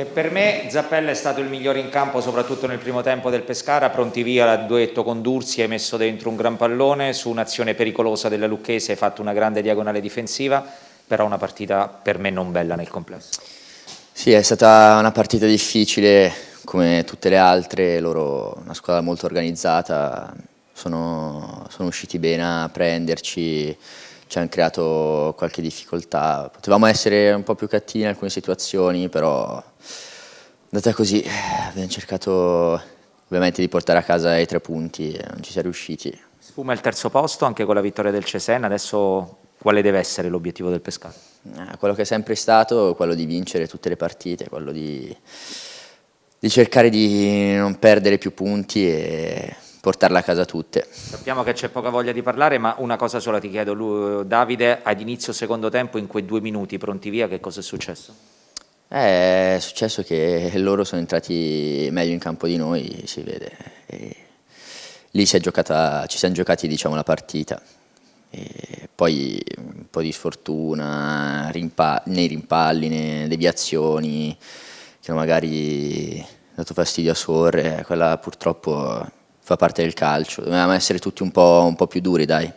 che per me Zappella è stato il migliore in campo soprattutto nel primo tempo del Pescara, pronti via l'ha duetto con Dursi, hai messo dentro un gran pallone su un'azione pericolosa della Lucchese, hai fatto una grande diagonale difensiva, però una partita per me non bella nel complesso. Sì, è stata una partita difficile come tutte le altre, loro una squadra molto organizzata, sono, sono usciti bene a prenderci, ci hanno creato qualche difficoltà. Potevamo essere un po' più cattivi in alcune situazioni, però è andata così abbiamo cercato ovviamente di portare a casa i tre punti e non ci siamo riusciti. Sfuma il terzo posto anche con la vittoria del Cesena, adesso quale deve essere l'obiettivo del Pescara? Eh, quello che è sempre stato, quello di vincere tutte le partite, quello di, di cercare di non perdere più punti e portarla a casa tutte. Sappiamo che c'è poca voglia di parlare, ma una cosa sola ti chiedo, Davide, ad inizio secondo tempo, in quei due minuti pronti via, che cosa è successo? Eh, è successo che loro sono entrati meglio in campo di noi, si vede. E lì si giocata, ci siamo giocati diciamo, la partita. E poi un po' di sfortuna rimpa nei rimpalli, nelle deviazioni, che magari dato fastidio a Sorre, quella purtroppo fa parte del calcio, dovevamo essere tutti un po', un po più duri, dai.